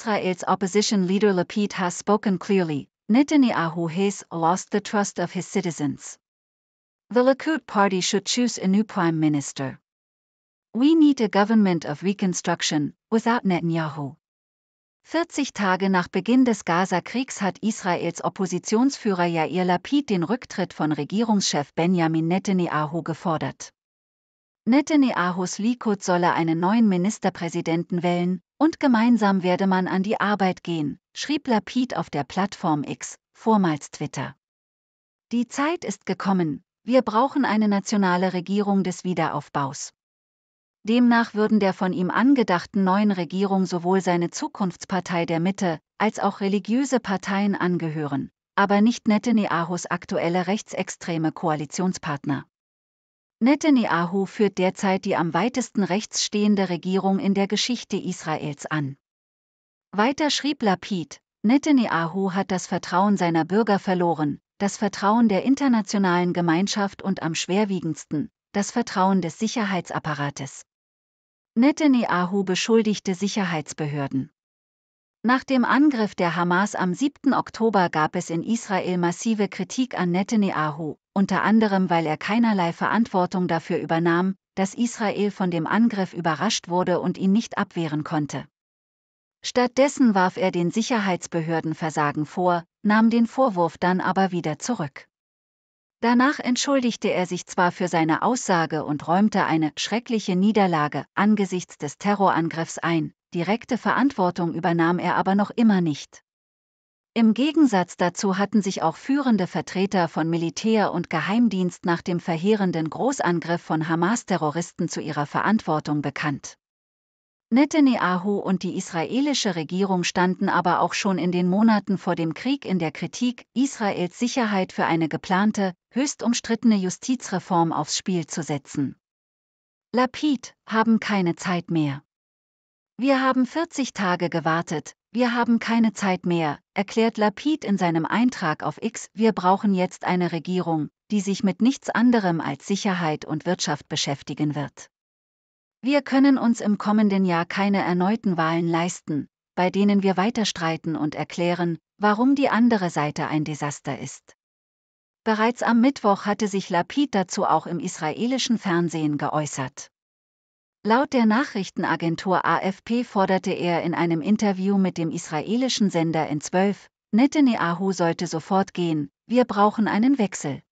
Israel's opposition leader Lapid has spoken clearly, Netanyahu has lost the trust of his citizens. The Likud party should choose a new prime minister. We need a government of reconstruction, without Netanyahu. 40 Tage nach Beginn des Gaza-Kriegs hat Israels Oppositionsführer Yair Lapid den Rücktritt von Regierungschef Benjamin Netanyahu gefordert. Netanyahus Likud solle einen neuen Ministerpräsidenten wählen, und gemeinsam werde man an die Arbeit gehen, schrieb Lapid auf der Plattform X, vormals Twitter. Die Zeit ist gekommen, wir brauchen eine nationale Regierung des Wiederaufbaus. Demnach würden der von ihm angedachten neuen Regierung sowohl seine Zukunftspartei der Mitte als auch religiöse Parteien angehören, aber nicht Netanyahus aktuelle rechtsextreme Koalitionspartner. Netanyahu führt derzeit die am weitesten rechts stehende Regierung in der Geschichte Israels an. Weiter schrieb Lapid, Netanyahu hat das Vertrauen seiner Bürger verloren, das Vertrauen der internationalen Gemeinschaft und am schwerwiegendsten, das Vertrauen des Sicherheitsapparates. Netanyahu beschuldigte Sicherheitsbehörden. Nach dem Angriff der Hamas am 7. Oktober gab es in Israel massive Kritik an Netanyahu, unter anderem weil er keinerlei Verantwortung dafür übernahm, dass Israel von dem Angriff überrascht wurde und ihn nicht abwehren konnte. Stattdessen warf er den Sicherheitsbehörden Versagen vor, nahm den Vorwurf dann aber wieder zurück. Danach entschuldigte er sich zwar für seine Aussage und räumte eine schreckliche Niederlage angesichts des Terrorangriffs ein, direkte Verantwortung übernahm er aber noch immer nicht. Im Gegensatz dazu hatten sich auch führende Vertreter von Militär und Geheimdienst nach dem verheerenden Großangriff von Hamas-Terroristen zu ihrer Verantwortung bekannt. Netanyahu und die israelische Regierung standen aber auch schon in den Monaten vor dem Krieg in der Kritik, Israels Sicherheit für eine geplante, höchst umstrittene Justizreform aufs Spiel zu setzen. Lapid, haben keine Zeit mehr. Wir haben 40 Tage gewartet, wir haben keine Zeit mehr, erklärt Lapid in seinem Eintrag auf X, wir brauchen jetzt eine Regierung, die sich mit nichts anderem als Sicherheit und Wirtschaft beschäftigen wird. Wir können uns im kommenden Jahr keine erneuten Wahlen leisten, bei denen wir weiter streiten und erklären, warum die andere Seite ein Desaster ist. Bereits am Mittwoch hatte sich Lapid dazu auch im israelischen Fernsehen geäußert. Laut der Nachrichtenagentur AFP forderte er in einem Interview mit dem israelischen Sender N12, Netanyahu sollte sofort gehen, wir brauchen einen Wechsel.